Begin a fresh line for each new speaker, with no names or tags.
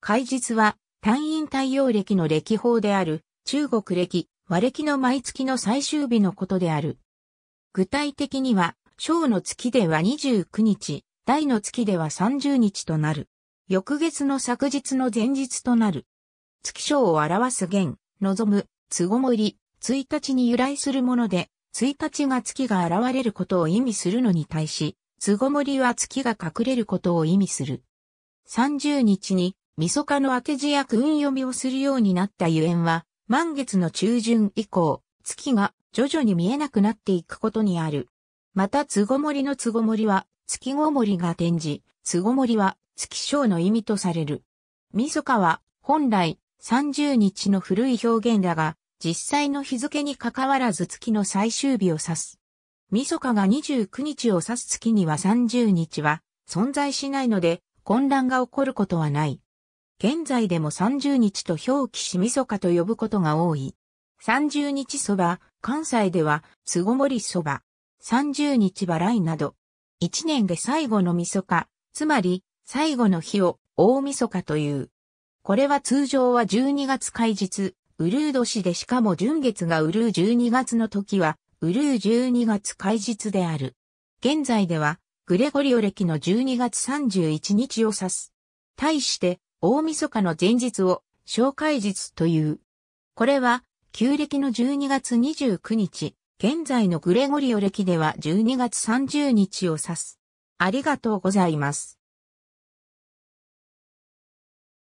開実は、単院太陽暦の暦法である、中
国暦、和暦の毎月の最終日のことである。具体的には、小の月では29日、大の月では30日となる。翌月の昨日の前日となる。月章を表す元、望む、都合もり、1日に由来するもので、1日が月が現れることを意味するのに対し、つごもりは月が隠れることを意味する。30日に晦日の当て字や訓読みをするようになったゆえんは、満月の中旬以降、月が徐々に見えなくなっていくことにある。また、つごもりのつごもりは、月ごもりが転じ、つごもりは月章の意味とされる。晦日は、本来、30日の古い表現だが、実際の日付に関わらず月の最終日を指す。晦日が29日を指す月には30日は存在しないので混乱が起こることはない。現在でも30日と表記しみそかと呼ぶことが多い。30日そば、関西では、巣ごもりそば、30日払いなど、1年で最後のみそか、つまり、最後の日を、大晦日という。これは通常は12月開日、ウルー年でしかも純月がウルー12月の時は、ウルー12月開日である。現在では、グレゴリオ歴の12月31日を指す。対して、大晦日の前日を紹介日という。これは、旧暦の12月29日、現在のグレゴリオ暦では12月
30日を指す。ありがとうございます。